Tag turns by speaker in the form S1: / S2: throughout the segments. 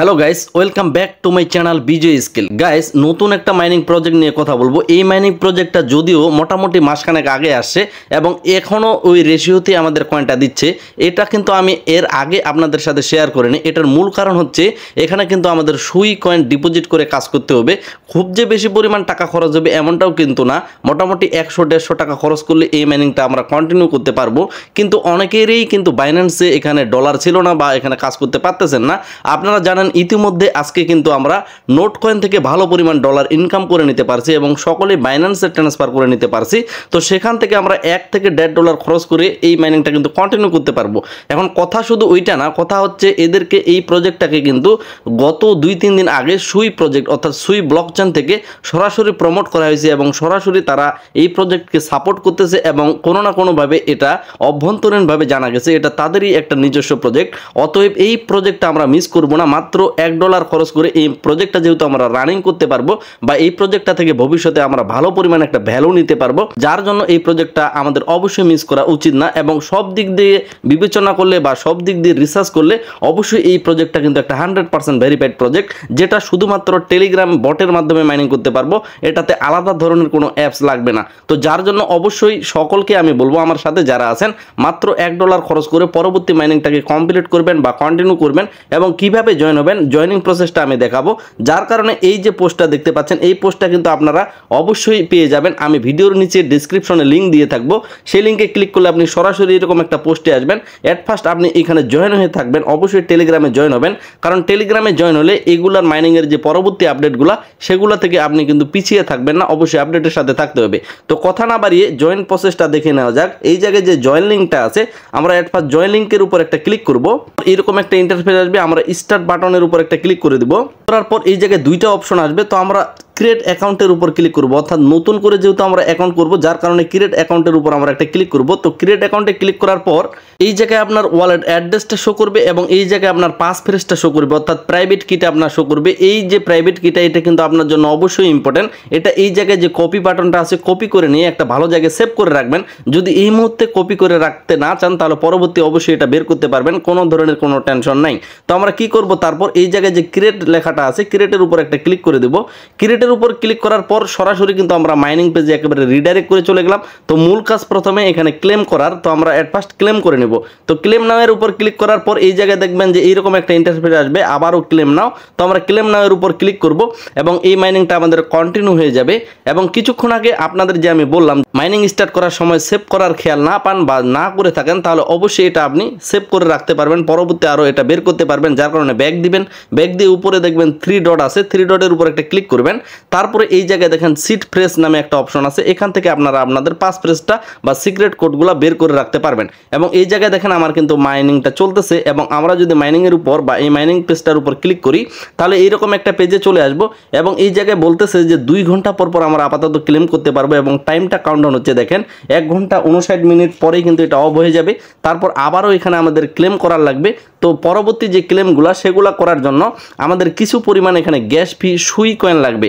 S1: hello guys welcome back to my channel Bijoy skill guys নতুন একটা mining project নিয়ে কথা বলবো এই মাইনিং প্রজেক্টটা যদিও মোটামুটি মাসখানেক আগে আসছে এবং এখনও ওই রেশিওতে আমাদের কয়েনটা দিচ্ছে এটা কিন্তু আমি এর আগে আপনাদের সাথে শেয়ার করিনি এটার মূল কারণ হচ্ছে এখানে কিন্তু আমাদের সুই কয়েন ডিপোজিট করে কাজ করতে হবে খুব যে বেশি পরিমাণ টাকা খরচ হবে এমনটাও কিন্তু না মোটামুটি একশো দেড়শো টাকা খরচ করলে এই মাইনিংটা আমরা কন্টিনিউ করতে পারবো কিন্তু অনেকেরই কিন্তু বাইন্যান্সে এখানে ডলার ছিল না বা এখানে কাজ করতে পারতেছেন না আপনারা জানেন কারণ ইতিমধ্যে আজকে কিন্তু আমরা নোট কয়েন থেকে ভালো পরিমাণ ডলার ইনকাম করে নিতে পারছি এবং সকলে বাইন্যান্সে ট্রান্সফার করে নিতে পারছি তো সেখান থেকে আমরা এক থেকে দেড় ডলার খরচ করে এই মাইনিংটা কিন্তু কন্টিনিউ করতে পারবো এখন কথা শুধু ওইটা না কথা হচ্ছে এদেরকে এই প্রজেক্টটাকে কিন্তু গত দুই তিন দিন আগে সুই প্রজেক্ট অর্থাৎ সুই ব্লক থেকে সরাসরি প্রমোট করা হয়েছে এবং সরাসরি তারা এই প্রজেক্টকে সাপোর্ট করতেছে এবং কোনো না কোনোভাবে এটা অভ্যন্তরীণভাবে জানা গেছে এটা তাদেরই একটা নিজস্ব প্রজেক্ট অতএব এই প্রজেক্টটা আমরা মিস করব না মাত্র মাত্র এক ডলার খরচ করে এই প্রজেক্টটা যেহেতু আমরা রানিং করতে পারবো বা এই প্রজেক্টটা থেকে ভবিষ্যতে আমরা ভালো পরিমাণে একটা ভ্যালু নিতে পারবো যার জন্য এই প্রজেক্টটা আমাদের অবশ্যই মিস করা উচিত না এবং সব দিক দিয়ে বিবেচনা করলে বা সব দিক দিয়ে রিসার্চ করলে অবশ্যই এই প্রজেক্টটা কিন্তু একটা হান্ড্রেড পার্সেন্ট ভেরিফাইড প্রজেক্ট যেটা শুধুমাত্র টেলিগ্রাম বটের মাধ্যমে মাইনিং করতে পারবো এটাতে আলাদা ধরনের কোনো অ্যাপস লাগবে না তো যার জন্য অবশ্যই সকলকে আমি বলবো আমার সাথে যারা আছেন মাত্র এক ডলার খরচ করে পরবর্তী মাইনিংটাকে কমপ্লিট করবেন বা কন্টিনিউ করবেন এবং কিভাবে জয়েন হবেন করবেন জয়নিং প্রসেসটা আমি দেখাবো যার কারণে এই যে পোস্টটা দেখতে পাচ্ছেন এই পোস্টটা কিন্তু আপনারা অবশ্যই পেয়ে যাবেন আমি ভিডিওর নিচে ডিসক্রিপশনে লিঙ্ক দিয়ে থাকবো সেই লিঙ্কে ক্লিক করলে আপনি সরাসরি এরকম একটা পোস্টে আসবেন অ্যাট ফার্স্ট আপনি এখানে জয়েন হয়ে থাকবেন অবশ্যই টেলিগ্রামে জয়েন হবেন কারণ টেলিগ্রামে জয়েন হলে এগুলার মাইনিংয়ের যে পরবর্তী আপডেটগুলো সেগুলো থেকে আপনি কিন্তু পিছিয়ে থাকবেন না অবশ্যই আপডেটের সাথে থাকতে হবে তো কথা না বাড়িয়ে জয়েন প্রসেসটা দেখে নেওয়া যাক এই জায়গায় যে জয়েন লিঙ্কটা আছে আমরা অ্যাট ফার্স্ট জয়েন লিঙ্কের উপর একটা ক্লিক করবো এরকম একটা ইন্টারফেস আসবে আমরা স্টার্ট বাটনে উপর একটা ক্লিক করে দিব করার পর এই জায়গায় দুইটা অপশন আসবে তো আমরা ক্রিয়েট অ্যাকাউন্টের উপর ক্লিক করব অর্থাৎ নতুন করে যেহেতু আমরা অ্যাকাউন্ট করব যার কারণে ক্রিয়েট অ্যাকাউন্টের উপর আমরা একটা ক্লিক করব তো ক্রিয়েট অ্যাকাউন্টে ক্লিক করার পর এই জায়গায় আপনার ওয়ালেট অ্যাড্রেসটা শো করবে এবং এই জায়গায় আপনার পাস ফ্রেসটা শো করবে অর্থাৎ প্রাইভেট কিটা আপনার শো করবে এই যে প্রাইভেট কিটা এটা কিন্তু আপনার জন্য অবশ্যই ইম্পর্টেন্ট এটা এই জায়গায় যে কপি বাটনটা আছে কপি করে নিয়ে একটা ভালো জায়গায় সেভ করে রাখবেন যদি এই মুহূর্তে কপি করে রাখতে না চান তাহলে পরবর্তী অবশ্যই এটা বের করতে পারবেন কোনো ধরনের কোনো টেনশন নাই তো আমরা কি করব তারপর এই জায়গায় যে ক্রিয়েট লেখাটা আছে ক্রিয়েটের উপর একটা ক্লিক করে দেবো ক্রিয়েটের পেজের উপর ক্লিক করার পর সরাসরি কিন্তু আমরা মাইনিং পেজে একেবারে রিডাইরেক্ট করে চলে গেলাম তো মূল কাজ প্রথমে এখানে ক্লেম করার তো আমরা অ্যাডফার্স্ট ক্লেম করে নেব তো ক্লেম নামের উপর ক্লিক করার পর এই জায়গায় দেখবেন যে এইরকম একটা ইন্টারফেস আসবে আবারও ক্লেম নাও তো আমরা ক্লেম নামের উপর ক্লিক করব এবং এই মাইনিংটা আমাদের কন্টিনিউ হয়ে যাবে এবং কিছুক্ষণ আগে আপনাদের যে আমি বললাম মাইনিং স্টার্ট করার সময় সেভ করার খেয়াল না পান বা না করে থাকেন তাহলে অবশ্যই এটা আপনি সেভ করে রাখতে পারবেন পরবর্তী আরও এটা বের করতে পারবেন যার কারণে ব্যাগ দিবেন ব্যাগ দিয়ে উপরে দেখবেন থ্রি ডট আছে থ্রি ডটের উপর একটা ক্লিক করবেন তারপরে এই জায়গায় দেখেন সিট ফ্রেস নামে একটা অপশন আছে এখান থেকে আপনারা আপনাদের পাস ফ্রেসটা বা সিক্রেট কোডগুলো বের করে রাখতে পারবেন এবং এই জায়গায় দেখেন আমার কিন্তু মাইনিংটা চলতেছে এবং আমরা যদি মাইনিংয়ের উপর বা এই মাইনিং পেজটার উপর ক্লিক করি তাহলে এইরকম একটা পেজে চলে আসব এবং এই জায়গায় বলতেছে যে দুই ঘন্টা পর পর আমরা আপাতত ক্লেম করতে পারবো এবং টাইমটা কাউন্টডাউন হচ্ছে দেখেন এক ঘন্টা উনষাট মিনিট পরেই কিন্তু এটা অফ হয়ে যাবে তারপর আবারও এখানে আমাদের ক্লেম করার লাগবে তো পরবর্তী যে ক্লেমগুলো সেগুলো করার জন্য আমাদের কিছু পরিমাণ এখানে গ্যাস ফি সুই কয়েন লাগবে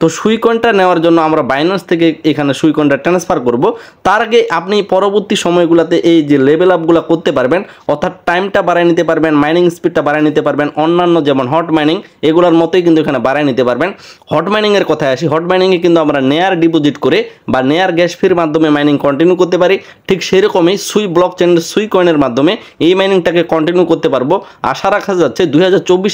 S1: তো সুইকনটা নেওয়ার জন্য আমরা বাইনান্স থেকে এখানে সুইকনটা ট্রান্সফার করব তার আগে আপনি পরবর্তী সময়গুলোতে এই যে লেভেল আপগুলো করতে পারবেন অর্থাৎ টাইমটা বাড়ায় নিতে পারবেন মাইনিং স্পিডটা বাড়ায় নিতে পারবেন অন্যান্য যেমন হট মাইনিং এগুলোর মতোই কিন্তু এখানে বাড়ায় নিতে পারবেন হট মাইনিংয়ের কথায় আসি হট মাইনিংয়ে কিন্তু আমরা নেয়ার ডিপোজিট করে বা নেয়ার গ্যাস ফির মাধ্যমে মাইনিং কন্টিনিউ করতে পারি ঠিক সেরকমই সুই ব্লক চেনের সুই কয়েনের মাধ্যমে এই মাইনিংটাকে কন্টিনিউ করতে পারবো আশা রাখা যাচ্ছে দুই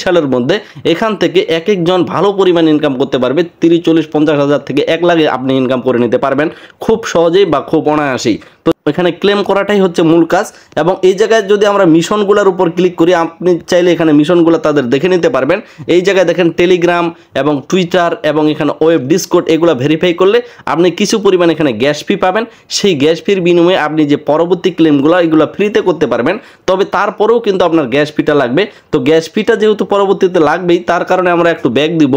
S1: সালের মধ্যে এখান থেকে এক একজন ভালো পরিমাণ ইনকাম করতে পারবে তিরিশ চল্লিশ পঞ্চাশ হাজার থেকে এক লাখে আপনি ইনকাম করে নিতে পারবেন খুব সহজেই বা খুব অনায়াসেই তো এখানে ক্লেম করাটাই হচ্ছে মূল কাজ এবং এই জায়গায় যদি আমরা মিশনগুলোর উপর ক্লিক করি আপনি চাইলে এখানে মিশনগুলো তাদের দেখে নিতে পারবেন এই জায়গায় দেখেন টেলিগ্রাম এবং টুইটার এবং এখানে ওয়েব ডিসকোড এগুলো ভেরিফাই করলে আপনি কিছু পরিমাণ এখানে গ্যাস ফি পাবেন সেই গ্যাস ফির বিনিময়ে আপনি যে পরবর্তী ক্লেমগুলো এগুলো ফ্রিতে করতে পারবেন তবে তারপরেও কিন্তু আপনার গ্যাস ফিটা লাগবে তো গ্যাস ফিটা যেহেতু পরবর্তীতে লাগবেই তার কারণে আমরা একটু ব্যাগ দিব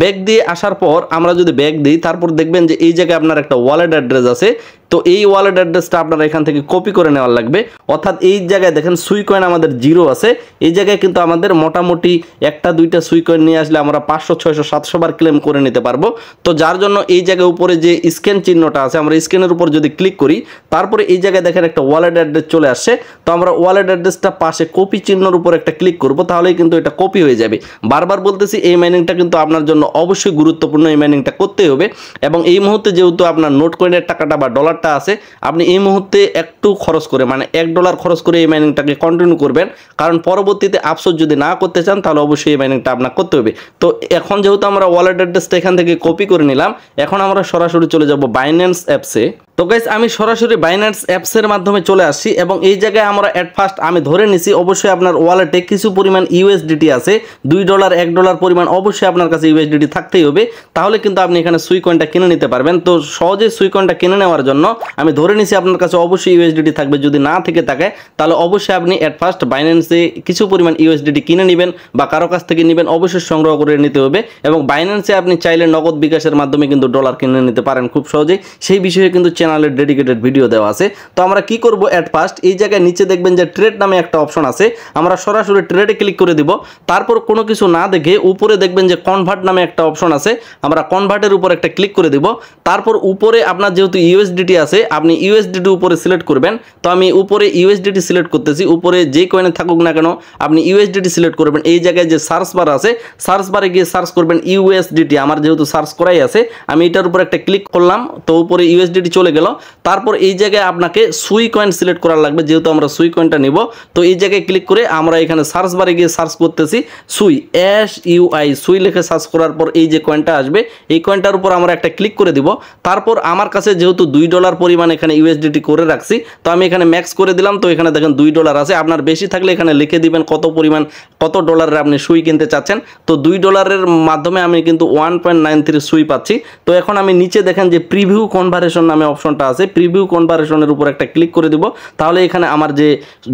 S1: ব্যাগ দিয়ে আসার পর আমরা যদি ব্যাগ দিই তারপর দেখবেন যে এই জায়গায় আপনার একটা ওয়ালেট অ্যাড্রেস আছে তো এই ওয়ালেট অ্যাড্রেসটা আপনারা এখান থেকে কপি করে নেওয়ার লাগবে অর্থাৎ এই জায়গায় দেখেন সুই কয়েন আমাদের জিরো আছে এই জায়গায় কিন্তু আমাদের মোটামুটি একটা দুইটা সুই কয়েন নিয়ে আসলে আমরা পাঁচশো ছয়শো সাতশো বার ক্লেম করে নিতে পারবো তো যার জন্য এই জায়গায় উপরে যে স্ক্যান চিহ্নটা আছে আমরা স্ক্যানের উপর যদি ক্লিক করি তারপরে এই জায়গায় দেখেন একটা ওয়ালেট অ্যাড্রেস চলে আসছে তো আমরা ওয়ালেট অ্যাড্রেসটা পাশে কপি চিহ্নর উপর একটা ক্লিক করবো তাহলেই কিন্তু এটা কপি হয়ে যাবে বারবার বলতেছি এই মাইনিংটা কিন্তু আপনার জন্য অবশ্যই গুরুত্বপূর্ণ এই মাইনিংটা করতে হবে এবং এই মুহূর্তে যেহেতু আপনার নোট কয়েনের টাকাটা বা ডলার ডলারটা আছে আপনি এই মুহূর্তে একটু খরচ করে মানে এক ডলার খরচ করে এই মাইনিংটাকে কন্টিনিউ করবেন কারণ পরবর্তীতে আপসোস যদি না করতে চান তাহলে অবশ্যই এই মাইনিংটা আপনার করতে হবে তো এখন যেহেতু আমরা ওয়ালেট অ্যাড্রেসটা এখান থেকে কপি করে নিলাম এখন আমরা সরাসরি চলে যাব বাইন্যান্স অ্যাপসে তো গাইস আমি সরাসরি বাইন্যান্স অ্যাপসের মাধ্যমে চলে আসছি এবং এই জায়গায় আমরা অ্যাট ফার্স্ট আমি ধরে নিছি অবশ্যই আপনার ওয়ালেটে কিছু পরিমাণ ইউএসডিটি আছে দুই ডলার এক ডলার পরিমাণ অবশ্যই আপনার কাছে ইউএসডিটি থাকতেই হবে তাহলে কিন্তু আপনি এখানে সুইকয়েনটা কিনে নিতে পারবেন তো সহজে সুইকয়েনটা কিনে নেওয়ার জন্য আমি ধরে নিছি আপনার কাছে অবশ্যই ইউএসডিটি থাকবে যদি না থেকে থাকে তাহলে অবশ্যই আপনি অ্যাট ফার্স্ট বাইন্যান্সে কিছু পরিমাণ ইউএসডিটি কিনে নেবেন বা কারো কাছ থেকে নেবেন অবশ্যই সংগ্রহ করে নিতে হবে এবং বাইন্যান্সে আপনি চাইলে নগদ বিকাশের মাধ্যমে কিন্তু ডলার কিনে নিতে পারেন খুব সহজেই সেই বিষয়ে কিন্তু চ্যানেলের ডেডিকেটেড ভিডিও দেওয়া আছে তো আমরা কি করব অ্যাট ফার্স্ট এই জায়গায় নিচে দেখবেন যে ট্রেড নামে একটা অপশন আছে আমরা সরাসরি ট্রেডে ক্লিক করে দিব তারপর কোনো কিছু না দেখে উপরে দেখবেন যে কনভার্ট নামে একটা অপশন আছে আমরা কনভার্টের উপর একটা ক্লিক করে দিব তারপর উপরে আপনার যেহেতু ইউএসডিটি আছে আপনি ইউএসডিটি উপরে সিলেক্ট করবেন তো আমি উপরে ইউএসডিটি সিলেক্ট করতেছি উপরে যে কয়েনে থাকুক না কেন আপনি ইউএসডিটি সিলেক্ট করবেন এই জায়গায় যে সার্চ বার আছে সার্চ বারে গিয়ে সার্চ করবেন ইউএসডিটি আমার যেহেতু সার্চ করাই আছে আমি এটার উপর একটা ক্লিক করলাম তো উপরে ইউএসডিটি চলে গেল তারপর এই জায়গায় আপনাকে সুই কয়েন সিলেক্ট করা লাগবে যেহেতু আমরা সুই কয়েনটা নিব তো এই জায়গায় ক্লিক করে আমরা এখানে সার্চ বারে গিয়ে সার্চ করতেছি সুই এস ইউআই সুই লিখে সার্চ করার পর এই যে কয়েনটা আসবে এই কয়েনটার উপর আমরা একটা ক্লিক করে দিব তারপর আমার কাছে যেহেতু দুই ডলার পরিমাণ এখানে ইউএসডিটি করে রাখছি তো আমি এখানে ম্যাক্স করে দিলাম তো এখানে দেখেন দুই ডলার আছে আপনার বেশি থাকলে এখানে লিখে দিবেন কত পরিমাণ কত ডলারের আপনি সুই কিনতে চাচ্ছেন তো দুই ডলারের মাধ্যমে আমি কিন্তু ওয়ান পয়েন্ট নাইন থ্রি সুই পাচ্ছি তো এখন আমি নিচে দেখেন যে প্রিভিউ কনভারেশন নামে অপশনটা আছে প্রিভিউ কনভারেশনের উপর একটা ক্লিক করে দিব তাহলে এখানে আমার যে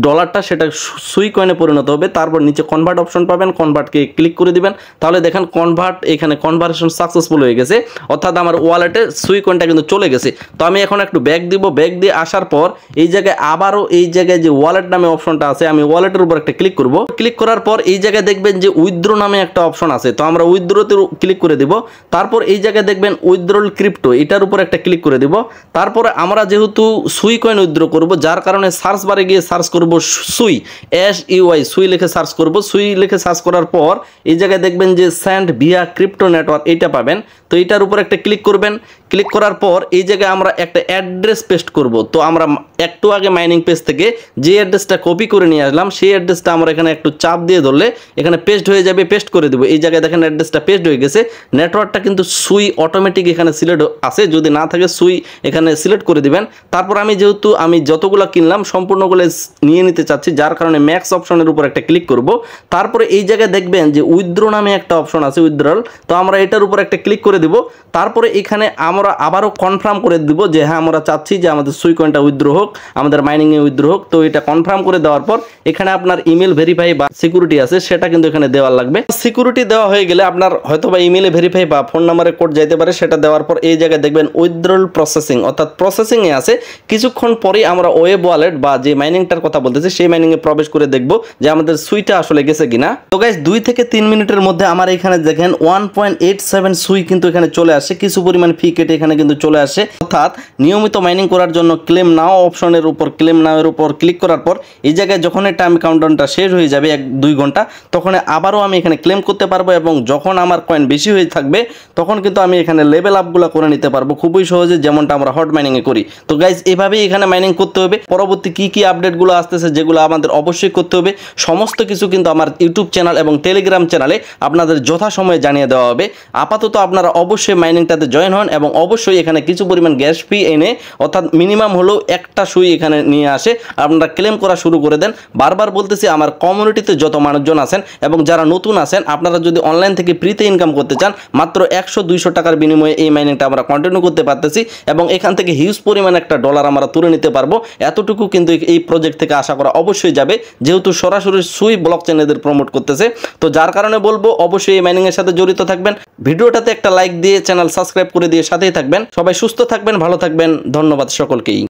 S1: ডলারটা সেটা সুই কয়েনে পরিণত হবে তারপর নিচে কনভার্ট অপশন পাবেন কনভার্টকে ক্লিক করে দিবেন তাহলে দেখেন কনভার্ট এখানে কনভারেশন সাকসেসফুল হয়ে গেছে অর্থাৎ আমার ওয়ালেটে সুই কয়েনটা কিন্তু চলে গেছে তো আমি এখন একটু ব্যাগ দিব ব্যাগ দিয়ে আসার পর এই জায়গায় আবারও এই জায়গায় যে ওয়ালেট নামে অপশনটা আছে আমি ওয়ালেটের উপর একটা ক্লিক করব ক্লিক করার পর এই জায়গায় দেখবেন যে উইথড্রো নামে একটা অপশন আছে তো আমরা উইথড্রোতে ক্লিক করে দিব তারপর এই জায়গায় দেখবেন উইথড্রোল ক্রিপ্টো এটার উপর একটা ক্লিক করে দিব তারপরে আমরা যেহেতু সুই কয়েন উইথড্র করব যার কারণে সার্চ বারে গিয়ে সার্চ করব সুই এস ইউআই সুই লিখে সার্চ করব সুই লিখে সার্চ করার পর এই জায়গায় দেখবেন যে স্যান্ড ভিয়া ক্রিপ্টো নেটওয়ার্ক এটা পাবেন তো এটার উপর একটা ক্লিক করবেন ক্লিক করার পর এই জায়গায় আমরা একটা অ্যাড্রেস পেস্ট করব তো আমরা একটু আগে মাইনিং পেজ থেকে যে অ্যাড্রেসটা কপি করে নিয়ে আসলাম সেই অ্যাড্রেসটা আমরা এখানে একটু চাপ দিয়ে ধরলে এখানে পেস্ট হয়ে যাবে পেস্ট করে দেবো এই জায়গায় দেখেন অ্যাড্রেসটা পেস্ট হয়ে গেছে নেটওয়ার্কটা কিন্তু সুই অটোমেটিক এখানে সিলেক্ট আসে যদি না থাকে সুই এখানে সিলেক্ট করে দিবেন তারপর আমি যেহেতু আমি যতগুলো কিনলাম সম্পূর্ণগুলো নিয়ে নিতে চাচ্ছি যার কারণে ম্যাক্স অপশনের উপর একটা ক্লিক করব তারপরে এই জায়গায় দেখবেন যে উইথড্র নামে একটা অপশন আছে উইদ্রল তো আমরা এটার উপর একটা ক্লিক করে দিব তারপরে এখানে আমরা আবারও কনফার্ম করে দিব যে হ্যাঁ আমরা চাচ্ছি যে আমাদের সুই কয়েনটা উইথড্র হোক আমাদের মাইনিংয়ে উইথড্র হোক তো এটা কনফার্ম করে দেওয়ার পর এখানে আপনার ইমেল ভেরিফাই বা সিকিউরিটি আছে সেটা কিন্তু এখানে দেওয়া লাগবে সিকিউরিটি দেওয়া হয়ে গেলে আপনার হয়তো বা ইমেলে ভেরিফাই বা ফোন নাম্বারে কোড যাইতে পারে সেটা দেওয়ার পর এই জায়গায় দেখবেন উইথড্রল প্রসেসিং অর্থাৎ প্রসেসিংয়ে আছে কিছুক্ষণ পরেই আমরা ওয়েব ওয়ালেট বা যে মাইনিংটার কথা বলতেছি সেই মাইনিংয়ে প্রবেশ করে দেখব যে আমাদের সুইটা আসলে গেছে কিনা তো গাইজ দুই থেকে তিন মিনিটের মধ্যে আমার এখানে দেখেন ওয়ান পয়েন্ট এইট সেভেন সুই কিন্তু এখানে চলে আসে কিছু পরিমাণ ফি কেটে এখানে কিন্তু চলে আসে অর্থাৎ নিয়মিত মাইনিং করার জন্য ক্লেম নাও অপশনের উপর ক্লেম নাওয়ের উপর ক্লিক করার পর এই জায়গায় যখন টাইম কাউন্টাউনটা শেষ হয়ে যাবে এক দুই ঘন্টা তখন আবারও আমি এখানে ক্লেম করতে পারবো এবং যখন আমার কয়েন বেশি হয়ে থাকবে তখন কিন্তু আমি এখানে লেভেল আপগুলো করে নিতে পারবো খুবই সহজে যেমনটা আমরা হট মাইনিংয়ে করি তো গাইজ এভাবেই এখানে মাইনিং করতে হবে পরবর্তী কী কী আপডেটগুলো আসতেছে যেগুলো আমাদের অবশ্যই করতে হবে সমস্ত কিছু কিন্তু আমার ইউটিউব চ্যানেল এবং টেলিগ্রাম চ্যানেলে আপনাদের যথাসময়ে জানিয়ে দেওয়া হবে আপাতত আপনারা অবশ্যই মাইনিংটাতে জয়েন হন এবং অবশ্যই এখানে কিছু পরিমাণ গ্যাস ফি এনে অর্থাৎ মিনিমাম হলেও একটা সুই এখানে নিয়ে আসে আপনারা ক্লেম করা শুরু করে দেন বারবার বলতেছি আমার কমিউনিটিতে যত মানুষজন আছেন এবং যারা নতুন আছেন আপনারা যদি অনলাইন থেকে ফ্রিতে ইনকাম করতে চান মাত্র একশো দুইশো টাকার বিনিময়ে এই মাইনিংটা আমরা কন্টিনিউ করতে পারতেছি এবং এখান থেকে হিউজ পরিমাণ একটা ডলার আমরা তুলে নিতে পারবো এতটুকু কিন্তু এই প্রজেক্ট থেকে আশা করা অবশ্যই যাবে যেহেতু সরাসরি সুই ব্লক চেন এদের প্রমোট করতেছে তো যার কারণে বলবো অবশ্যই এই মাইনিংয়ের সাথে জড়িত থাকবেন ভিডিওটাতে একটা লাইক লাইক দিয়ে চ্যানেল সাবস্ক্রাইব করে দিয়ে সাথেই থাকবেন সবাই সুস্থ থাকবেন ভালো থাকবেন ধন্যবাদ সকলকেই